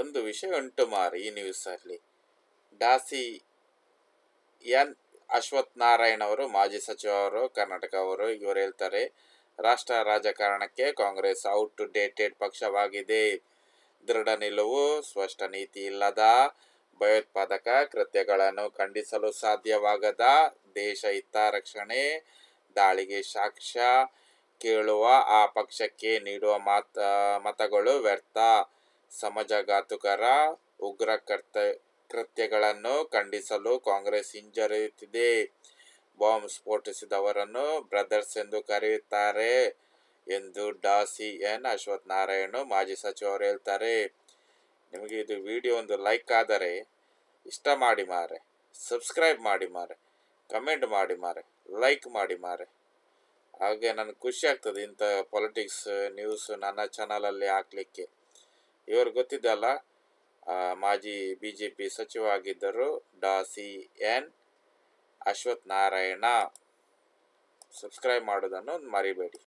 ಒಂದು ವಿಷಯ ಉಂಟು ಮಾರಿ ಈ ನ್ಯೂಸಲ್ಲಿ ದಾಸಿ ಎನ್ ಅಶ್ವಥ್ ನಾರಾಯಣ್ ಅವರು ಮಾಜಿ ಸಚಿವರು ಕರ್ನಾಟಕ ಅವರು ಇವರು ಹೇಳ್ತಾರೆ ರಾಷ್ಟ್ರ ರಾಜಕಾರಣಕ್ಕೆ ಕಾಂಗ್ರೆಸ್ ಔಟ್ ಟು ಡೇಟೆಡ್ ಪಕ್ಷವಾಗಿದೆ ದೃಢ ನಿಲುವು ಸ್ಪಷ್ಟ ನೀತಿ ಇಲ್ಲದ ಭಯೋತ್ಪಾದಕ ಕೃತ್ಯಗಳನ್ನು ಖಂಡಿಸಲು ಸಾಧ್ಯವಾಗದ ದೇಶ ರಕ್ಷಣೆ ದಾಳಿಗೆ ಸಾಕ್ಷ್ಯ ಕೇಳುವ ಆ ಪಕ್ಷಕ್ಕೆ ನೀಡುವ ಮತ ಮತಗಳು ವ್ಯರ್ಥ ಸಮಾಜಘಾತುಕರ ಉಗ್ರ ಕರ್ತ ಕೃತ್ಯಗಳನ್ನು ಖಂಡಿಸಲು ಕಾಂಗ್ರೆಸ್ ಹಿಂಜರಿಯುತ್ತಿದೆ ಬಾಂಬ್ ಸ್ಫೋಟಿಸಿದವರನ್ನು ಬ್ರದರ್ಸ್ ಎಂದು ಕರೆಯುತ್ತಾರೆ ಎಂದು ಡಾ ಸಿ ಎನ್ ಅಶ್ವಥ್ ನಾರಾಯಣ ಮಾಜಿ ಸಚಿವರು ಹೇಳ್ತಾರೆ ನಿಮಗೆ ಇದು ವಿಡಿಯೋ ಒಂದು ಲೈಕ್ ಆದರೆ ಇಷ್ಟ ಮಾಡಿ ಮಾರೆ ಸಬ್ಸ್ಕ್ರೈಬ್ ಮಾಡಿ ಮಾರೆ ಕಮೆಂಟ್ ಮಾಡಿ ಮಾರೆ ಲೈಕ್ ಮಾಡಿ ಮಾರೆ ಹಾಗೆ ನನಗೆ ಖುಷಿ ಆಗ್ತದೆ ಇಂಥ ಪೊಲಿಟಿಕ್ಸ್ ನ್ಯೂಸ್ ನನ್ನ ಚಾನಲಲ್ಲಿ ಹಾಕ್ಲಿಕ್ಕೆ ಇವರು ಗೊತ್ತಿದ್ದಲ್ಲ ಮಾಜಿ ಬಿ ಜೆ ಪಿ ಸಚಿವಾಗಿದ್ದರು ಡಾ C N Ashwath Narayan subscribe ಮಾಡೋದನ್ನು ಮರಿಬೇಡಿ